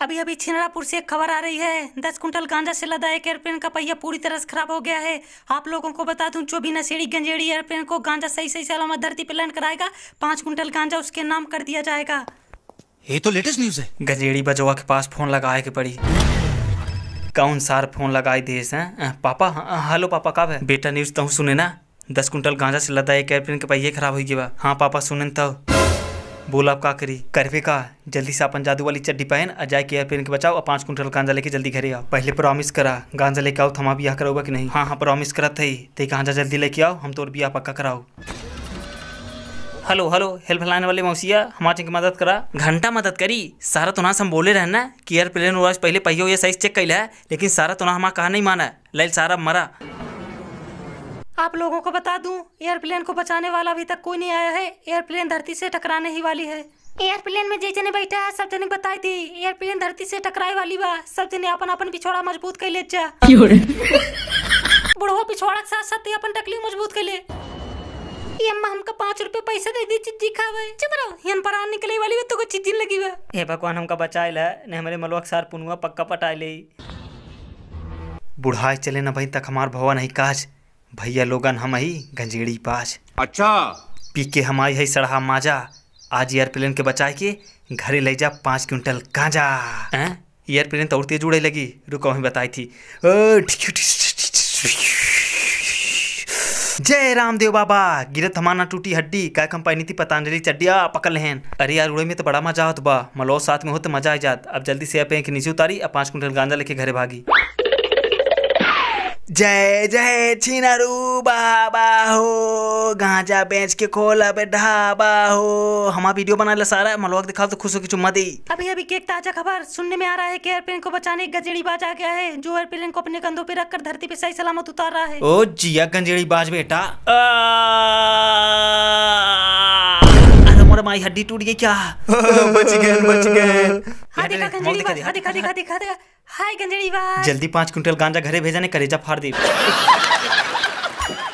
अभी अभी छिनरापुर से एक खबर आ रही है दस कुंटल गांजा से लदा एक एयरप्लेन का पहिया पूरी तरह से खराब हो गया है आप लोगों को बता दूं जो भी नशेड़ी गंजेड़ी एयरप्लेन को गांजा सही सही सलामत धरती पर लैंड कराएगा पांच कुंटल गांजा उसके नाम कर दिया जाएगा ये तो लेटेस्ट न्यूज है गंजेड़ी बजवा के पास फोन लगाए के पड़ी कौन सार फोन लगाए देश पापा हेलो पापा कब है बेटा न्यूज तुम तो सुने ना दस कुंटल गांजा से लदा एक एयरप्लेन के पहिया खराब हो गया हाँ पापा सुने तब तो। बोला आप का करी करवे का जल्दी से अपन जादू वाली चड्डी पहन अजय के एयरप्लेन के बचाओ और पांच कुंटल गांजा लेके जल्दी घरे आओ पहले प्रॉमिस करा गांजा लेके आओ थमा ब्याह करोगा कि नहीं हाँ हाँ प्रॉमिस करा थे तो ते गांजा जल्दी लेके आओ हम तो ब्याह पक्का कराओ हेलो हेलो हेल्पलाइन वाले मौसिया हमारे की मदद करा घंटा मदद करी सारा तो ना हम बोले रहे ना कि एयरप्लेन उड़ाज पहले पहियो ये साइज चेक कर लेकिन सारा तो ना हमारा कहा नहीं माना लाइल सारा मरा आप लोगों को बता दूं एयरप्लेन को बचाने वाला अभी तक कोई नहीं आया है एयरप्लेन धरती से टकराने ही वाली है एयरप्लेन में जे जने बैठा है सब जने बताई थी एयरप्लेन धरती से टकराए वाली बा सब जने अपन अपन पिछोड़ा मजबूत कर ले जा बुढ़ो पिछोड़ा के साथ साथ अपन टकली मजबूत कर ले ये अम्मा हमका पाँच रुपए पैसे दे दी चिज्जी खावे चुप रहो यन पर आन निकले वाली तो को चिज्जी लगी हुआ हे भगवान हमका बचाए ला ने हमारे मलुआ के सार पुनुआ पक्का पटाए ले बुढ़ाए चले ना भाई तक हमार भवन है काज भैया लोगन हम ही गंजेड़ी पास अच्छा पी के हम आई है सड़हा माजा आज एयरप्लेन के बचाए के घरे ले जा पाँच क्विंटल गांजा एयरप्लेन तो उड़ते जुड़े लगी रुको हमें बताई थी जय रामदेव बाबा गिरत हमाना टूटी हड्डी का कंपनी थी पतंजलि चड्डिया पकल लेहन अरे यार उड़े में तो बड़ा मजा होता बा मलो साथ में हो तो मजा आ जात अब जल्दी से अपने नीचे उतारी अब पाँच क्विंटल गांजा लेके घरे भागी जय जय छिनरू बाबा हो गांजा बेच के खोला पे ढाबा हो हमारा वीडियो बना ले सारा है मलवाक दिखाओ तो खुश हो की चुम्मा दी अभी अभी एक ताजा खबर सुनने में आ रहा है कि एयरप्लेन को बचाने एक गजेड़ी बाज आ गया है जो एयरप्लेन को अपने कंधों पे रखकर धरती पे सही सलामत उतार रहा है ओ जिया गंजेड़ी बाज बेटा माई हड्डी टूट गई क्या बच गए बच गए हाँ देखा गंजेड़ी बाज हाँ दिखा दिखा देखा देखा हाय गंजड़ीवाल जल्दी पांच क्विंटल गांजा घरे भेजा ने करेजा फाड़ दी